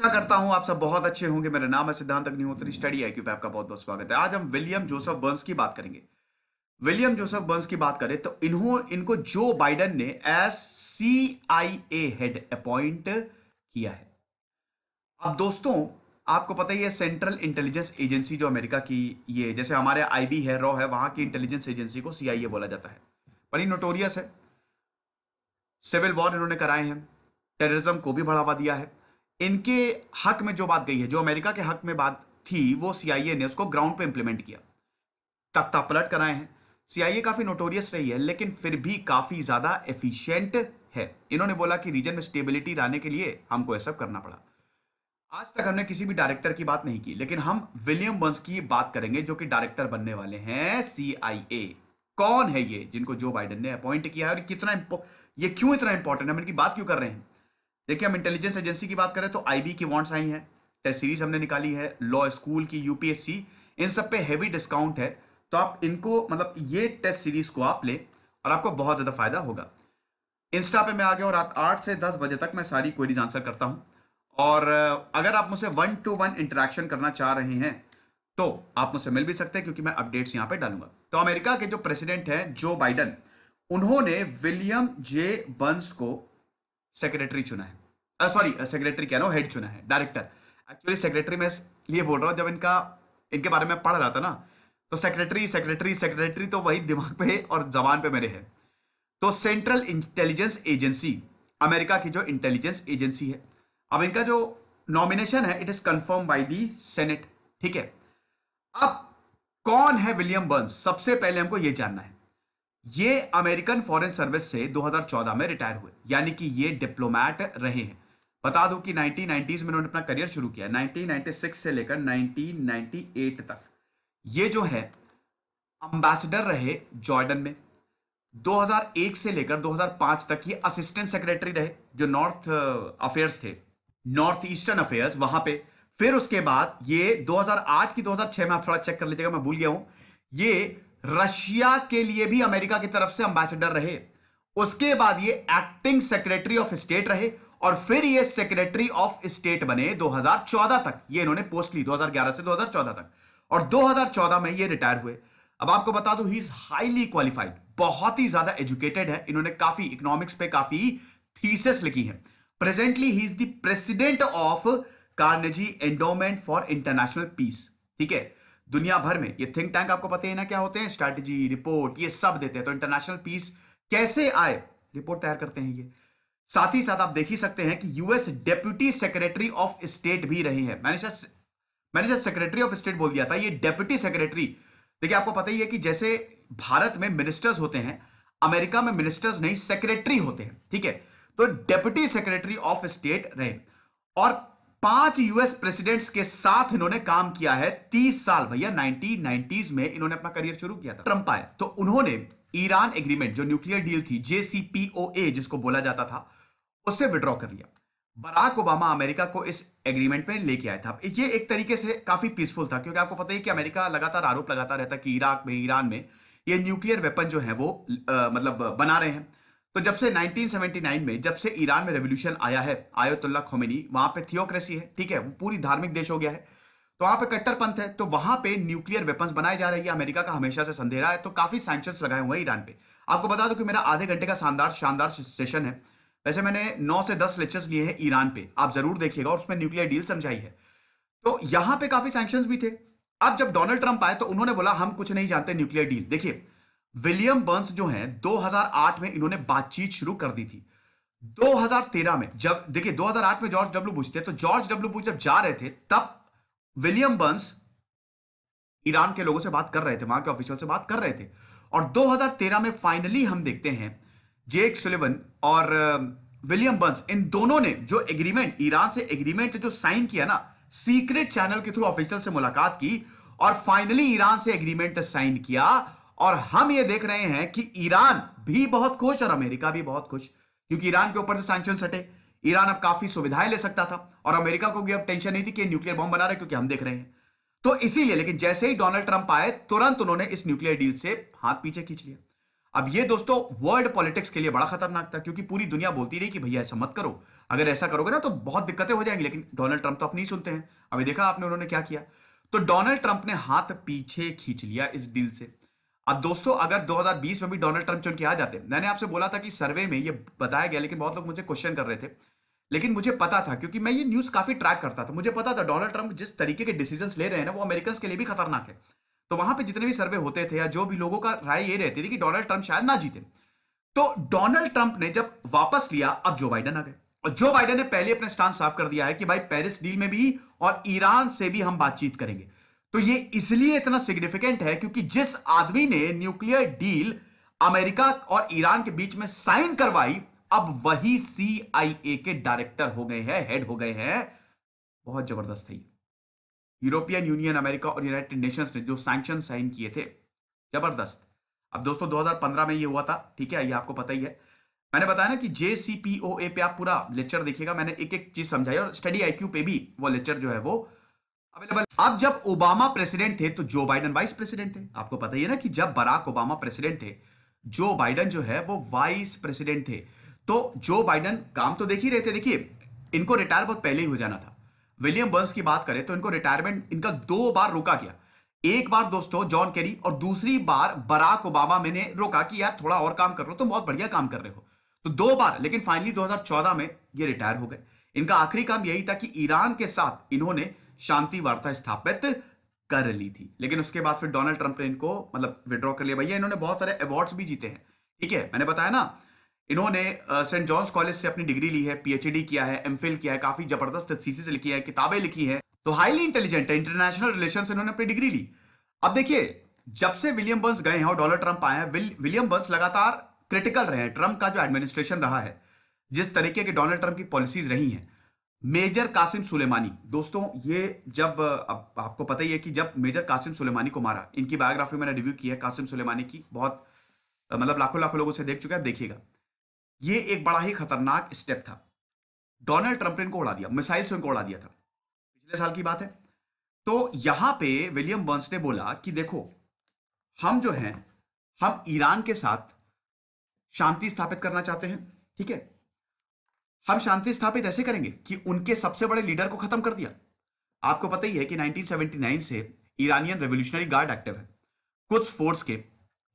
आशा करता हूं आप सब बहुत अच्छे होंगे मेरा नाम है सिद्धांत अग्निहोत्री स्टडी आई पे आपका बहुत बहुत स्वागत है आज हम विलियम जोसेफ बर्न्स की बात करेंगे विलियम जोसेफ बर्न्स की बात करें तो इन्हों इनको जो बाइडन ने as C I A head appoint किया है अब दोस्तों आपको पता ही है सेंट्रल इंटेलिजेंस एजेंसी जो अमेरिका की ये जैसे हमारे आईबी है रॉ है वहां की इंटेलिजेंस एजेंसी को सीआईए बोला जाता है बड़ी नोटोरियस है सिविल वॉर इन्होंने कराए हैं टेररिज्म को भी बढ़ावा दिया है इनके हक में जो बात गई है जो अमेरिका के हक में बात थी वो सीआईए ने उसको ग्राउंड पे इंप्लीमेंट किया तख्ता पलट कराए हैं सीआईए काफी नोटोरियस रही है लेकिन फिर भी काफी ज्यादा एफिशिएंट है इन्होंने बोला कि रीजन में स्टेबिलिटी लाने के लिए हमको यह सब करना पड़ा आज तक हमने किसी भी डायरेक्टर की बात नहीं की लेकिन हम विलियम बंस की बात करेंगे जो कि डायरेक्टर बनने वाले हैं सीआईए कौन है ये जिनको जो बाइडन ने अपॉइंट किया है और कितना ये क्यों इतना इंपॉर्टेंट है हम इनकी बात क्यों कर रहे हैं देखिए हम इंटेलिजेंस एजेंसी की बात करें तो आईबी की वॉन्ट्स आई हैं टेस्ट सीरीज हमने निकाली है लॉ स्कूल की यूपीएससी इन सब पे हैवी डिस्काउंट है तो आप इनको मतलब ये टेस्ट सीरीज को आप लें और आपको बहुत ज़्यादा फायदा होगा इंस्टा पे मैं आ गया और रात आठ से दस बजे तक मैं सारी क्वेरीज आंसर करता हूँ और अगर आप मुझसे वन टू वन इंटरेक्शन करना चाह रहे हैं तो आप मुझसे मिल भी सकते हैं क्योंकि मैं अपडेट्स यहाँ पे डालूंगा तो अमेरिका के जो प्रेसिडेंट हैं जो बाइडन उन्होंने विलियम जे बंस को सेक्रेटरी चुना है सॉरी सेक्रेटरी क्या ना हेड चुना है डायरेक्टर एक्चुअली सेक्रेटरी मैं लिए बोल रहा हूँ जब इनका इनके बारे में पढ़ रहा था ना तो सेक्रेटरी सेक्रेटरी सेक्रेटरी तो वही दिमाग पे है और जबान पे मेरे है तो सेंट्रल इंटेलिजेंस एजेंसी अमेरिका की जो इंटेलिजेंस एजेंसी है अब इनका जो नॉमिनेशन है it is confirm by the senate ठीक है अब कौन है विलियम बर्न्स सबसे पहले हमको यह जानना है ये अमेरिकन फॉरेन सर्विस से 2014 में रिटायर हुए यानी कि ये डिप्लोमैट रहे हैं बता दूं कि 1990s में उन्होंने अपना करियर शुरू किया 1996 से लेकर 1998 तक ये जो है अम्बेसडर रहे जॉर्डन में 2001 से लेकर 2005 तक ये असिस्टेंट सेक्रेटरी रहे जो नॉर्थ अफेयर्स uh, थे नॉर्थ ईस्टर्न अफेयर्स वहां पे फिर उसके बाद ये 2008 की 2006 में आप थोड़ा चेक कर लीजिएगा मैं भूल गया हूं ये रशिया के लिए भी अमेरिका की तरफ से अंबेसडर रहे उसके बाद ये एक्टिंग सेक्रेटरी ऑफ स्टेट रहे और फिर ये सेक्रेटरी ऑफ स्टेट बने 2014 तक ये इन्होंने पोस्ट ली 2011 से 2014 तक और 2014 में ये रिटायर हुए अब आपको बता दूं ही इज हाईली क्वालिफाइड बहुत ही ज्यादा एजुकेटेड है इन्होंने काफी इकोनॉमिक्स पे काफी थीसेस लिखी है presently he is the president of Carnegie endowment for international peace ठीक है दुनिया भर में ये थिंक टैंक आपको पता है ना क्या होते हैं स्ट्रैटेजी रिपोर्ट ये सब देते हैं तो इंटरनेशनल पीस कैसे आए रिपोर्ट तैयार करते हैं ये साथ ही साथ आप देख ही सकते हैं कि US deputy secretary of state भी रहे है मैंने शायद मैंने सेक्रेटरी ऑफ स्टेट बोल दिया था ये डेप्यूटी सेक्रेटरी देखिए आपको पता ही है कि जैसे भारत में मिनिस्टर्स होते हैं अमेरिका में मिनिस्टर्स नहीं सेक्रेटरी होते हैं ठीक है तो डेप्यूटी सेक्रेटरी ऑफ स्टेट रहे और पांच यूएस प्रेसिडेंट्स के साथ इन्होंने काम किया है तीस साल भैया नाइनटीन नाइनटीज में इन्होंने अपना करियर शुरू किया था ट्रंप आए तो उन्होंने ईरान एग्रीमेंट जो न्यूक्लियर डील थी जेसीपीओए जिसको बोला जाता था उससे विड्रॉ कर लिया बराक ओबामा अमेरिका को इस एग्रीमेंट पे लेके आया था ये एक तरीके से काफी पीसफुल था क्योंकि आपको पता ही कि अमेरिका लगातार आरोप लगाता रहता कि इराक में ईरान में ये न्यूक्लियर वेपन जो है वो आ, मतलब बना रहे हैं तो जब से 1979 में जब से ईरान में रेवोल्यूशन आया है आयतुल्ला खोमेनी वहां पे थियोक्रेसी है ठीक है वो पूरी धार्मिक देश हो गया है तो, तो वहां पे कट्टरपंथ है तो वहां पे न्यूक्लियर वेपन बनाए जा रही है अमेरिका का हमेशा से संदेह रहा है तो काफी सैंक्शन लगाए हुए हैं ईरान पे आपको बता दो कि मेरा आधे घंटे का शानदार शानदार सेशन है वैसे मैंने नौ से दस लेक्चर्स लिए हैं ईरान पे आप जरूर देखिएगा और उसमें न्यूक्लियर डील समझाई है तो यहां पे काफी सैंक्शन भी थे अब जब डोनाल्ड ट्रंप आए तो उन्होंने बोला हम कुछ नहीं जानते न्यूक्लियर डील देखिए विलियम बर्न्स जो हैं 2008 में इन्होंने बातचीत शुरू कर दी थी 2013 में जब देखिए 2008 में जॉर्ज डब्ल्यू बुश थे तो जॉर्ज डब्ल्यू बुश जब जा रहे थे तब विलियम बंस ईरान के लोगों से बात कर रहे थे वहां के ऑफिशियल से बात कर रहे थे और 2013 में फाइनली हम देखते हैं जेक सुलेवन और uh, विलियम बंस इन दोनों ने जो एग्रीमेंट ईरान से एग्रीमेंट जो साइन किया ना सीक्रेट चैनल के थ्रू ऑफिशियल से मुलाकात की और फाइनली ईरान से एग्रीमेंट साइन किया और हम ये देख रहे हैं कि ईरान भी बहुत खुश और अमेरिका भी बहुत खुश क्योंकि ईरान के ऊपर से सैंक्शन हटे ईरान अब काफी सुविधाएं ले सकता था और अमेरिका को भी अब टेंशन नहीं थी कि न्यूक्लियर बॉम्ब बना रहे क्योंकि हम देख रहे हैं तो इसीलिए लेकिन जैसे ही डोनाल्ड ट्रंप आए तुरंत उन्होंने इस न्यूक्लियर डील से हाथ पीछे खींच लिया अब ये दोस्तों वर्ल्ड पॉलिटिक्स के लिए बड़ा खतरनाक था क्योंकि पूरी दुनिया बोलती रही कि भैया ऐसा मत करो अगर ऐसा करोगे ना तो बहुत दिक्कतें हो जाएंगी लेकिन डोनाल्ड ट्रंप तो अपनी सुनते हैं अभी देखा आपने उन्होंने क्या किया तो डोनाल्ड ट्रंप ने हाथ पीछे खींच लिया इस डील से अब दोस्तों अगर 2020 में भी डोनाल्ड ट्रंप चुन के आ जाते मैंने आपसे बोला था कि सर्वे में ये बताया गया लेकिन बहुत लोग मुझे क्वेश्चन कर रहे थे लेकिन मुझे पता था क्योंकि मैं ये न्यूज काफी ट्रैक करता था मुझे पता था डोनाल्ड ट्रंप जिस तरीके के डिसीजन ले रहे हैं ना वो अमेरिकन के लिए भी खतरनाक है तो वहां पे जितने भी सर्वे होते थे या जो भी लोगों का राय ये रहती थी कि डोनाल्ड ट्रंप शायद ना जीते तो डोनाल्ड ट्रंप ने जब वापस लिया अब जो बाइडन आ गए और जो बाइडन ने पहले अपने स्टांस साफ कर दिया है कि भाई पेरिस डील में भी और ईरान से भी हम बातचीत करेंगे तो ये इसलिए इतना सिग्निफिकेंट है क्योंकि जिस आदमी ने न्यूक्लियर डील अमेरिका और ईरान के बीच में साइन करवाई अब वही सीआईए के डायरेक्टर हो गए हैं हेड हो गए हैं बहुत जबरदस्त है यूरोपियन यूनियन अमेरिका और यूनाइटेड नेशंस ने जो सैंक्शन साइन किए थे जबरदस्त अब दोस्तों 2015 में ये हुआ था ठीक है ये आपको पता ही है मैंने बताया ना कि जेसीपीओए पे आप पूरा लेक्चर देखिएगा मैंने एक एक चीज समझाई और स्टडी आईक्यू पे भी वो लेक्चर जो है वो अवेलेबल अब जब ओबामा प्रेसिडेंट थे तो जो बाइडन वाइस प्रेसिडेंट थे आपको पता ही है ना कि जब बराक ओबामा प्रेसिडेंट थे जो बाइडन जो है वो वाइस प्रेसिडेंट थे तो जो बाइडन काम तो देख ही रहे थे देखिए इनको रिटायर बहुत पहले ही हो जाना था विलियम बर्न्स की बात करें तो इनको रिटायरमेंट इनका दो बार रोका गया एक बार दोस्तों जॉन केरी और दूसरी बार बराक ओबामा मैंने रोका कि यार थोड़ा और काम कर रहे हो तो बहुत बढ़िया काम कर रहे हो तो दो बार लेकिन फाइनली 2014 में ये रिटायर हो गए इनका आखिरी काम यही था कि ईरान के साथ इन्होंने शांति वार्ता स्थापित कर ली थी लेकिन उसके बाद फिर डोनाल्ड ट्रंप ने इनको मतलब विड्रॉ कर लिया भैया इन्होंने बहुत सारे अवार्ड्स भी जीते हैं ठीक है मैंने बताया ना इन्होंने सेंट जॉन्स कॉलेज से अपनी डिग्री ली है पीएचडी किया है एमफिल किया है काफी जबरदस्त सीसी से लिखी है किताबें लिखी है तो हाईली इंटेलिजेंट है इंटरनेशनल रिलेशन इन्होंने अपनी डिग्री ली अब देखिए जब से विलियम बर्स गए हैं और डोनाल्ड ट्रंप आए हैं विलियम बर्स लगातार क्रिटिकल रहे हैं ट्रंप का जो एडमिनिस्ट्रेशन रहा है जिस तरीके के डोनाल्ड ट्रंप की पॉलिसीज रही हैं मेजर कासिम सुलेमानी दोस्तों ये जब अब आपको पता ही है कि जब मेजर कासिम सुलेमानी को मारा इनकी बायोग्राफी मैंने रिव्यू की है कासिम सुलेमानी की बहुत मतलब लाखों लाखों लोगों से देख चुके हैं देखिएगा ये एक बड़ा ही खतरनाक स्टेप था डोनाल्ड ट्रंप ने इनको उड़ा दिया मिसाइल से इनको उड़ा दिया था पिछले साल की बात है तो यहां पे विलियम बर्न्स ने बोला कि देखो हम जो हैं हम ईरान के साथ शांति स्थापित करना चाहते हैं ठीक है हम शांति स्थापित ऐसे करेंगे कि उनके सबसे बड़े लीडर को खत्म कर दिया आपको पता ही है कि 1979 से ईरानियन रेवोल्यूशनरी गार्ड एक्टिव है कुछ फोर्स के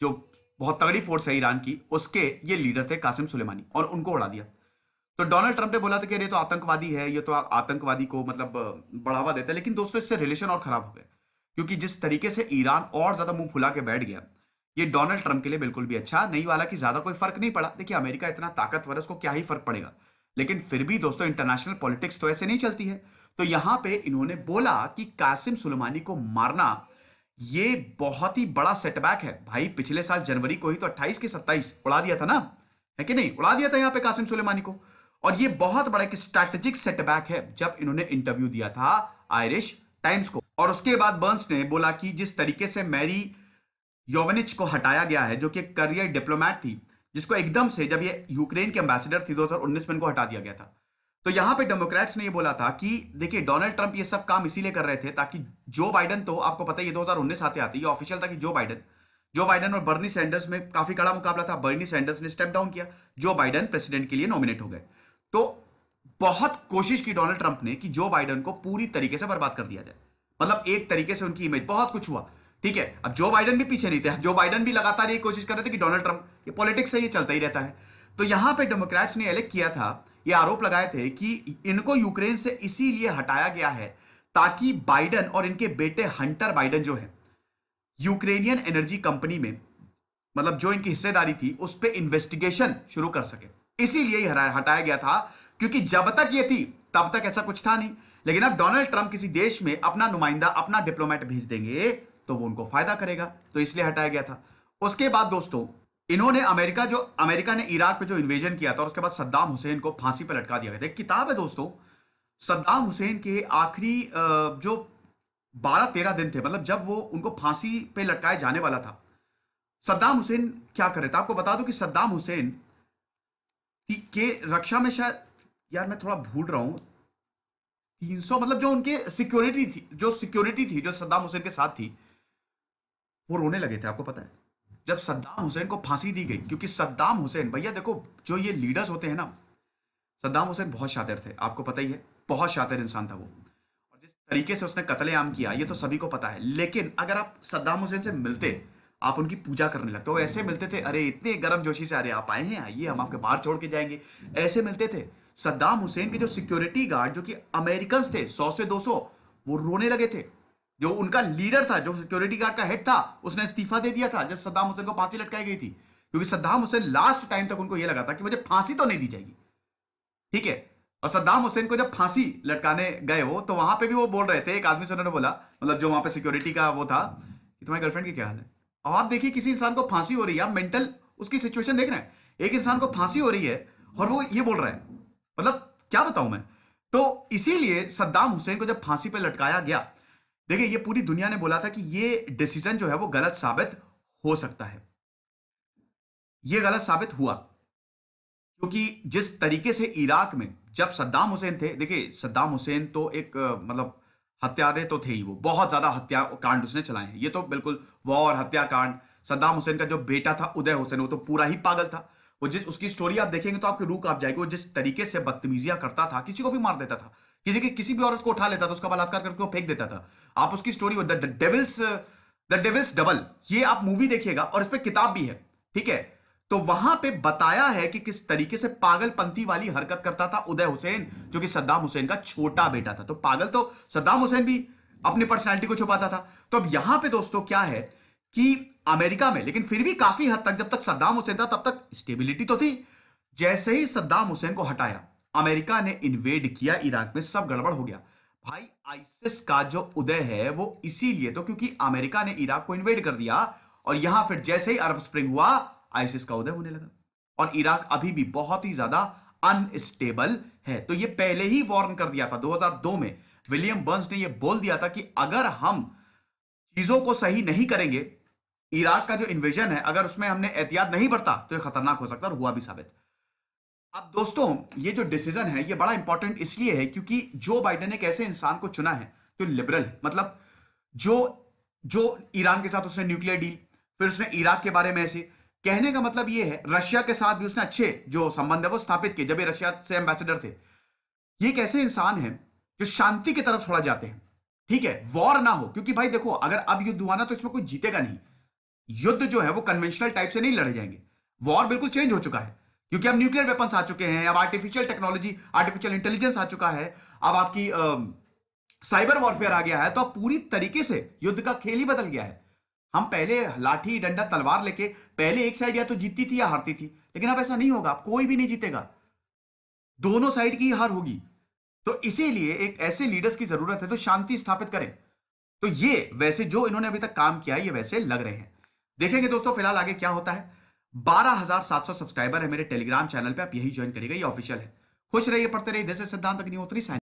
जो बहुत तगड़ी फोर्स है ईरान की उसके ये लीडर थे कासिम सुलेमानी और उनको उड़ा दिया तो डोनाल्ड ट्रंप ने बोला था कि अरे तो आतंकवादी है ये तो आतंकवादी को मतलब बढ़ावा देता है लेकिन दोस्तों इससे रिलेशन और खराब हो गए क्योंकि जिस तरीके से ईरान और ज्यादा मुंह फुला के बैठ गया ये डोनाल्ड ट्रंप के लिए बिल्कुल भी अच्छा नहीं वाला कि ज्यादा कोई फर्क नहीं पड़ा देखिए अमेरिका इतना ताकतवर है उसको क्या ही फर्क पड़ेगा लेकिन फिर भी दोस्तों इंटरनेशनल पॉलिटिक्स तो ऐसे नहीं चलती है तो यहां पे इन्होंने बोला कि कासिम सुलेमानी को मारना ये बहुत ही बड़ा सेटबैक है भाई पिछले साल जनवरी को ही तो 28 के 27 उड़ा दिया था ना है कि नहीं उड़ा दिया था यहां पे कासिम सुलेमानी को और ये बहुत बड़ा एक स्ट्रैटेजिक सेटबैक है जब इन्होंने इंटरव्यू दिया था आयरिश टाइम्स को और उसके बाद बर्न्स ने बोला कि जिस तरीके से मैरी योवनिच को हटाया गया है जो कि करियर डिप्लोमैट थी जिसको एकदम से जब ये यूक्रेन के एम्बेसडर थी उन्नीस में इनको हटा दिया गया था तो यहां पे डेमोक्रेट्स ने ये बोला था कि देखिए डोनाल्ड ट्रंप ये सब काम इसीलिए कर रहे थे ताकि जो बाइडन तो आपको पता है ये 2019 आते आते ये ऑफिशियल था कि जो बाइडन जो बाइडन और बर्नी सैंडर्स में काफी कड़ा मुकाबला था बर्नी सैंडर्स ने स्टेप डाउन किया जो बाइडन प्रेसिडेंट के लिए नॉमिनेट हो गए तो बहुत कोशिश की डोनाल्ड ट्रंप ने कि जो बाइडन को पूरी तरीके से बर्बाद कर दिया जाए मतलब एक तरीके से उनकी इमेज बहुत कुछ हुआ ठीक है अब जो बाइडन भी पीछे नहीं थे जो बाइडन भी लगातार ये कोशिश कर रहे थे कि डोनाल्ड ट्रंप ये पॉलिटिक्स से ये चलता ही रहता है तो यहां पे डेमोक्रेट्स ने इलेक्ट किया था ये आरोप लगाए थे कि इनको यूक्रेन से इसीलिए हटाया गया है ताकि बाइडन और इनके बेटे हंटर बाइडन जो है यूक्रेनियन एनर्जी कंपनी में मतलब जो इनकी हिस्सेदारी थी उस पर इन्वेस्टिगेशन शुरू कर सके इसीलिए हटाया गया था क्योंकि जब तक ये थी तब तक ऐसा कुछ था नहीं लेकिन अब डोनाल्ड ट्रंप किसी देश में अपना नुमाइंदा अपना डिप्लोमेट भेज देंगे तो वो उनको फायदा करेगा तो इसलिए हटाया गया था उसके बाद दोस्तों इन्होंने अमेरिका जो अमेरिका ने इराक पे जो इन्वेजन किया था और उसके बाद सद्दाम हुसैन को फांसी पर लटका दिया गया था एक किताब है दोस्तों सद्दाम हुसैन के आखिरी जो 12-13 दिन थे मतलब जब वो उनको फांसी पे लटकाए जाने वाला था सद्दाम हुसैन क्या कर रहे थे आपको बता दो कि सद्दाम हुसैन के रक्षा में शायद यार मैं थोड़ा भूल रहा हूं 300 मतलब जो उनके सिक्योरिटी थी जो सिक्योरिटी थी जो सद्दाम हुसैन के साथ थी वो रोने लगे थे आपको पता है जब सद्दाम हुसैन को फांसी दी गई क्योंकि सद्दाम हुसैन भैया देखो जो ये लीडर्स होते हैं ना सद्दाम हुसैन बहुत शातिर थे आपको पता ही है बहुत शातिर इंसान था वो और जिस तरीके से उसने आम किया ये तो सभी को पता है लेकिन अगर आप सद्दाम हुसैन से मिलते आप उनकी पूजा करने लगते वो ऐसे मिलते थे अरे इतने गर्म जोशी से अरे आप आए हैं आइए हम आपके बाहर छोड़ के जाएंगे ऐसे मिलते थे सद्दाम हुसैन के जो सिक्योरिटी गार्ड जो कि अमेरिकन थे सौ से दो सौ वो रोने लगे थे जो उनका लीडर था जो सिक्योरिटी गार्ड का हेड था उसने इस्तीफा दे दिया था जब सद्दाम हुसैन को फांसी लटकाई गई थी क्योंकि सद्दाम हुसैन लास्ट टाइम तक उनको यह लगा था कि मुझे फांसी तो नहीं दी जाएगी ठीक है और सद्दाम हुसैन को जब फांसी लटकाने गए हो तो वहां पे भी वो बोल रहे थे एक आदमी से उन्होंने बोला मतलब जो वहां पे सिक्योरिटी का वो था कि तुम्हारी गर्लफ्रेंड की क्या हाल है अब आप देखिए किसी इंसान को फांसी हो रही है आप मेंटल उसकी सिचुएशन देख रहे हैं एक इंसान को फांसी हो रही है और वो ये बोल रहे हैं मतलब क्या बताऊं मैं तो इसीलिए सद्दाम हुसैन को जब फांसी पर लटकाया गया देखिए ये पूरी दुनिया ने बोला था कि ये डिसीजन जो है वो गलत साबित हो सकता है ये गलत साबित हुआ क्योंकि जिस तरीके से इराक में जब सद्दाम हुसैन थे देखिए सद्दाम हुसैन तो एक मतलब हत्यारे तो थे ही वो बहुत ज्यादा हत्याकांड उसने चलाए हैं ये तो बिल्कुल वॉर हत्याकांड सद्दाम हुसैन का जो बेटा था उदय हुसैन वो तो पूरा ही पागल था वो जिस उसकी स्टोरी आप देखेंगे तो आपकी रूह आप जाएगी वो जिस तरीके से बदतमीजियां करता था किसी को भी मार देता था किसी की किसी भी औरत को उठा लेता था उसका बलात्कार करके वो फेंक देता था आप उसकी story devils the devils double ये आप मूवी देखिएगा और इस पर किताब भी है ठीक है तो वहां पे बताया है कि किस तरीके से पागलपंथी वाली हरकत करता था उदय हुसैन जो कि सद्दाम हुसैन का छोटा बेटा था तो पागल तो सद्दाम हुसैन भी अपनी पर्सनैलिटी को छुपाता था तो अब यहां पे दोस्तों क्या है कि अमेरिका में लेकिन फिर भी काफी हद तक जब तक सद्दाम हुसैन था तब तक स्टेबिलिटी तो थी जैसे ही सद्दाम हुसैन को हटाया अमेरिका ने इन्वेड किया इराक में सब गड़बड़ हो गया भाई आइसिस का जो उदय है वो इसीलिए तो क्योंकि अमेरिका ने इराक को इन्वेड कर दिया और यहां फिर जैसे ही अरब स्प्रिंग हुआ आइसिस का उदय होने लगा और इराक अभी भी बहुत ही ज्यादा अनस्टेबल है तो ये पहले ही वार्न कर दिया था 2002 में विलियम बर्न्स ने ये बोल दिया था कि अगर हम चीजों को सही नहीं करेंगे इराक का जो इन्वेजन है अगर उसमें हमने एहतियात नहीं बरता तो ये खतरनाक हो सकता और हुआ भी साबित अब दोस्तों ये जो डिसीजन है ये बड़ा इंपॉर्टेंट इसलिए है क्योंकि जो बाइडन एक ऐसे इंसान को चुना है जो लिबरल है मतलब जो जो ईरान के साथ उसने न्यूक्लियर डील फिर उसने इराक के बारे में ऐसे कहने का मतलब ये है रशिया के साथ भी उसने अच्छे जो संबंध है वो स्थापित किए जब ये रशिया से एम्बेसडर थे ये एक ऐसे इंसान है जो शांति की तरफ थोड़ा जाते हैं ठीक है वॉर ना हो क्योंकि भाई देखो अगर अब युद्ध हुआ ना तो इसमें कोई जीतेगा नहीं युद्ध जो है वो कन्वेंशनल टाइप से नहीं लड़े जाएंगे वॉर बिल्कुल चेंज हो चुका है क्योंकि अब न्यूक्लियर वेपन आ चुके हैं अब आर्टिफिशियल टेक्नोलॉजी आर्टिफिशियल इंटेलिजेंस आ चुका है अब आपकी साइबर वॉरफेयर आ गया है तो अब पूरी तरीके से युद्ध का खेल ही बदल गया है हम पहले लाठी डंडा तलवार लेके पहले एक साइड या तो जीतती थी या हारती थी लेकिन अब ऐसा नहीं होगा कोई भी नहीं जीतेगा दोनों साइड की हार होगी तो इसीलिए एक ऐसे लीडर्स की जरूरत है तो शांति स्थापित करें तो ये वैसे जो इन्होंने अभी तक काम किया ये वैसे लग रहे हैं देखेंगे दोस्तों फिलहाल आगे क्या होता है 12,700 सब्सक्राइबर है मेरे टेलीग्राम चैनल पे आप यही ज्वाइन करिएगा ये ऑफिशियल है खुश रहिए पढ़ते रहिए जैसे सिद्धांत अग्निहोत्री